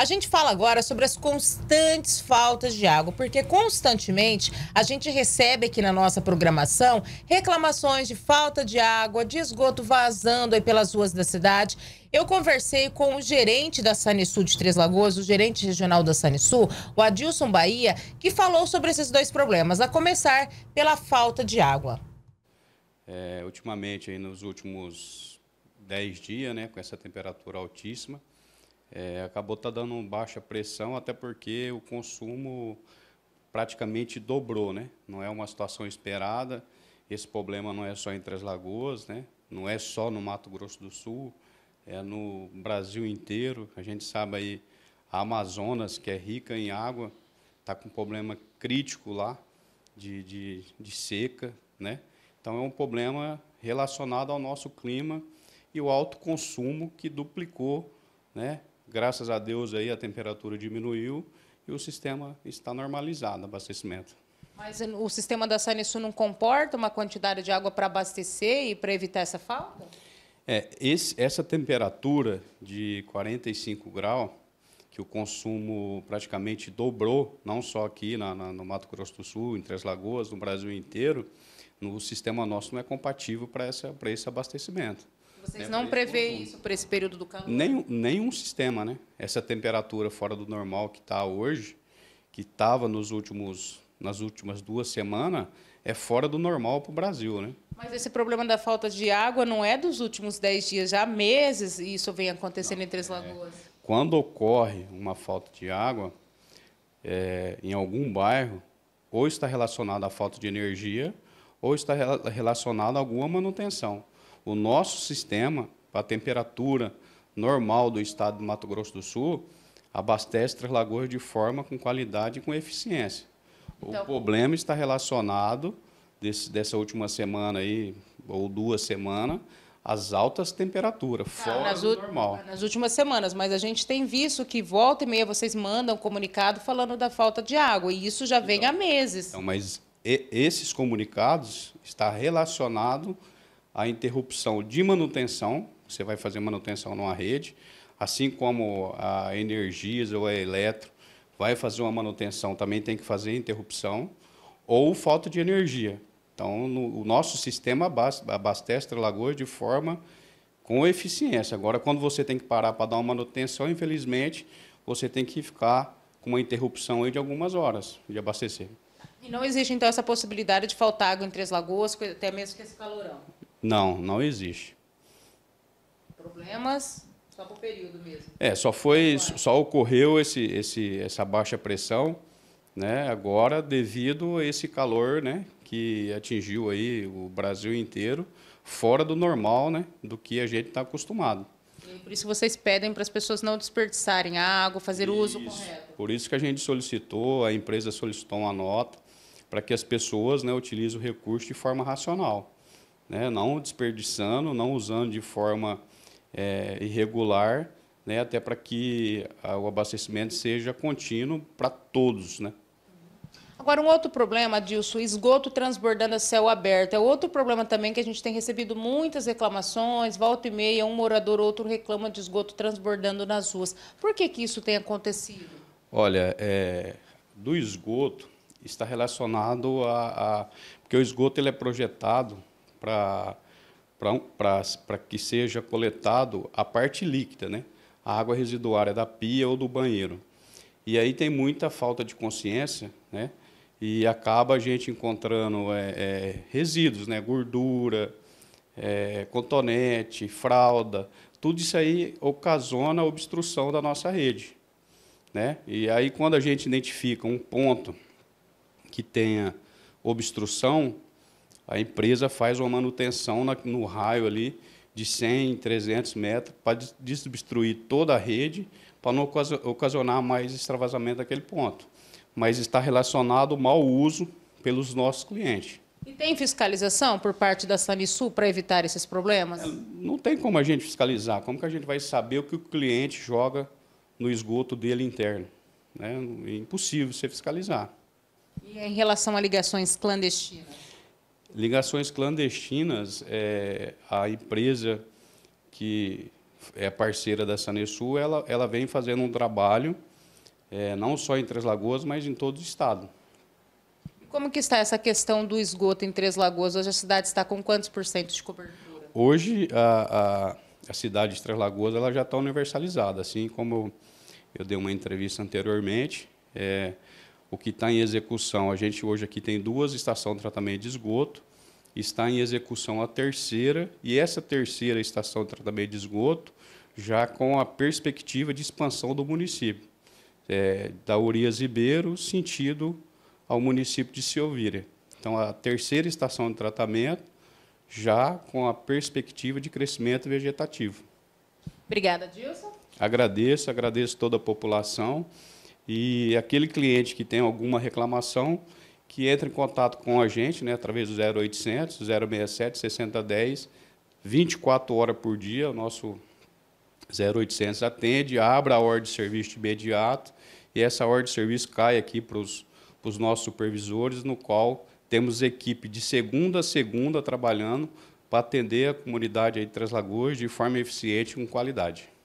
A gente fala agora sobre as constantes faltas de água, porque constantemente a gente recebe aqui na nossa programação reclamações de falta de água, de esgoto vazando aí pelas ruas da cidade. Eu conversei com o gerente da Sul de Três Lagoas, o gerente regional da Sanesul, o Adilson Bahia, que falou sobre esses dois problemas, a começar pela falta de água. É, ultimamente, aí nos últimos 10 dias, né, com essa temperatura altíssima, é, acabou tá dando baixa pressão, até porque o consumo praticamente dobrou, né? Não é uma situação esperada. Esse problema não é só em Três Lagoas, né? Não é só no Mato Grosso do Sul, é no Brasil inteiro. A gente sabe aí a Amazonas, que é rica em água, está com um problema crítico lá de, de, de seca, né? Então é um problema relacionado ao nosso clima e o alto consumo que duplicou, né? Graças a Deus aí a temperatura diminuiu e o sistema está normalizado, abastecimento. Mas o sistema da Sanesul não comporta uma quantidade de água para abastecer e para evitar essa falta? É, esse, essa temperatura de 45 graus, que o consumo praticamente dobrou, não só aqui na, na, no Mato Grosso do Sul, em Três Lagoas, no Brasil inteiro, no sistema nosso não é compatível para esse abastecimento. Vocês né? não prevê isso para esse período do calor? Nenhum, nenhum sistema, né? Essa temperatura fora do normal que está hoje, que estava nos últimos nas últimas duas semanas, é fora do normal para o Brasil, né? Mas esse problema da falta de água não é dos últimos dez dias, já há meses isso vem acontecendo não, em Três é. Lagoas. É, quando ocorre uma falta de água é, em algum bairro, ou está relacionado à falta de energia, ou está relacionado a alguma manutenção. O nosso sistema, a temperatura normal do estado do Mato Grosso do Sul, abastece Três Lagoas de forma com qualidade e com eficiência. Então, o problema está relacionado, desse, dessa última semana aí, ou duas semanas, as altas temperaturas, ah, fora do normal. Ah, nas últimas semanas, mas a gente tem visto que volta e meia vocês mandam comunicado falando da falta de água, e isso já vem então, há meses. Então, mas e, esses comunicados está relacionado a interrupção de manutenção, você vai fazer manutenção numa rede, assim como a Energias ou a Eletro vai fazer uma manutenção, também tem que fazer interrupção, ou falta de energia. Então, no, o nosso sistema abastece Lagoas de forma com eficiência. Agora, quando você tem que parar para dar uma manutenção, infelizmente, você tem que ficar com uma interrupção aí de algumas horas de abastecer. E não existe, então, essa possibilidade de faltar água em Três Lagoas, até mesmo com esse calorão? Não, não existe. Problemas só por período mesmo. É, só foi, só ocorreu esse, esse, essa baixa pressão, né? Agora devido a esse calor, né, que atingiu aí o Brasil inteiro, fora do normal, né, do que a gente está acostumado. E por isso vocês pedem para as pessoas não desperdiçarem água, fazer uso correto. Por isso que a gente solicitou, a empresa solicitou uma nota para que as pessoas, né, utilizem o recurso de forma racional né, não desperdiçando, não usando de forma é, irregular, né, até para que o abastecimento seja contínuo para todos. Né? Agora, um outro problema, Dilson, esgoto transbordando a céu aberto. É outro problema também que a gente tem recebido muitas reclamações, volta e meia, um morador ou outro reclama de esgoto transbordando nas ruas. Por que, que isso tem acontecido? Olha, é, do esgoto está relacionado a, a, Porque o esgoto ele é projetado para para que seja coletado a parte líquida, né? a água residuária da pia ou do banheiro. E aí tem muita falta de consciência, né? e acaba a gente encontrando é, é, resíduos, né? gordura, é, cotonete, fralda, tudo isso aí ocasiona a obstrução da nossa rede. Né? E aí, quando a gente identifica um ponto que tenha obstrução, a empresa faz uma manutenção na, no raio ali de 100, 300 metros para destruir toda a rede para não ocasionar mais extravasamento naquele ponto. Mas está relacionado ao mau uso pelos nossos clientes. E tem fiscalização por parte da Sanisul para evitar esses problemas? É, não tem como a gente fiscalizar. Como que a gente vai saber o que o cliente joga no esgoto dele interno? Né? É impossível você fiscalizar. E em relação a ligações clandestinas? ligações clandestinas é, a empresa que é parceira da Sanesul, ela, ela vem fazendo um trabalho, é, não só em Três Lagoas, mas em todo o estado. Como que está essa questão do esgoto em Três Lagoas? Hoje a cidade está com quantos por cento de cobertura? Hoje a, a, a, cidade de Três Lagoas ela já está universalizada, assim como eu, eu dei uma entrevista anteriormente, é, o que está em execução. A gente hoje aqui tem duas estações de tratamento de esgoto, está em execução a terceira, e essa terceira estação de tratamento de esgoto já com a perspectiva de expansão do município, é, da Urias Ribeiro, sentido ao município de Silvíria. Então, a terceira estação de tratamento já com a perspectiva de crescimento vegetativo. Obrigada, Dilson. Agradeço, agradeço toda a população. E aquele cliente que tem alguma reclamação, que entra em contato com a gente, né, através do 0800 067 6010, 24 horas por dia, o nosso 0800 atende, abre a ordem de serviço de imediato e essa ordem de serviço cai aqui para os nossos supervisores, no qual temos equipe de segunda a segunda trabalhando para atender a comunidade aí de Três Lagoas de forma eficiente e com qualidade.